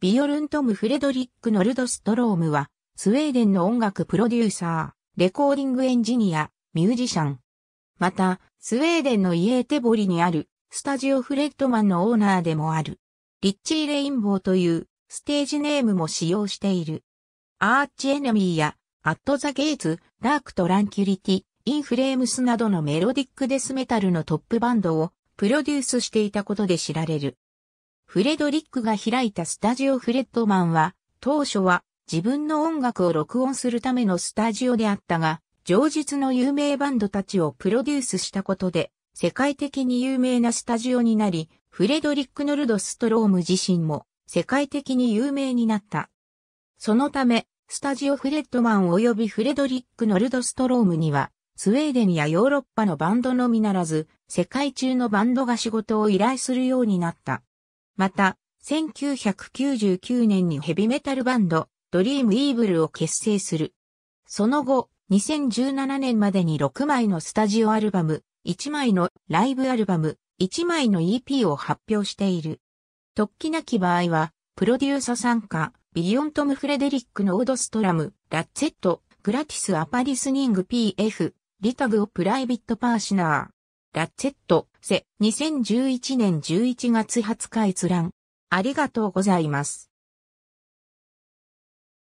ビオルントム・フレドリック・ノルドストロームは、スウェーデンの音楽プロデューサー、レコーディングエンジニア、ミュージシャン。また、スウェーデンのイエーテボリにある、スタジオフレットマンのオーナーでもある。リッチー・レインボーというステージネームも使用している。アーチ・エネミーや、アット・ザ・ゲイツ、ダーク・トランキュリティ、インフレームスなどのメロディックデスメタルのトップバンドをプロデュースしていたことで知られる。フレドリックが開いたスタジオフレッドマンは、当初は自分の音楽を録音するためのスタジオであったが、上述の有名バンドたちをプロデュースしたことで、世界的に有名なスタジオになり、フレドリック・ノルド・ストローム自身も世界的に有名になった。そのため、スタジオフレッドマン及びフレドリック・ノルド・ストロームには、スウェーデンやヨーロッパのバンドのみならず、世界中のバンドが仕事を依頼するようになった。また、1999年にヘビメタルバンド、ドリームイーブルを結成する。その後、2017年までに6枚のスタジオアルバム、1枚のライブアルバム、1枚の EP を発表している。突起なき場合は、プロデューサ参加、ビヨントム・フレデリックのオードストラム、ラッツェット、グラティス・アパリスニング PF、リタグをプライビットパーシナー。ラッチェット、セ、2011年11月20日閲覧。ありがとうございます。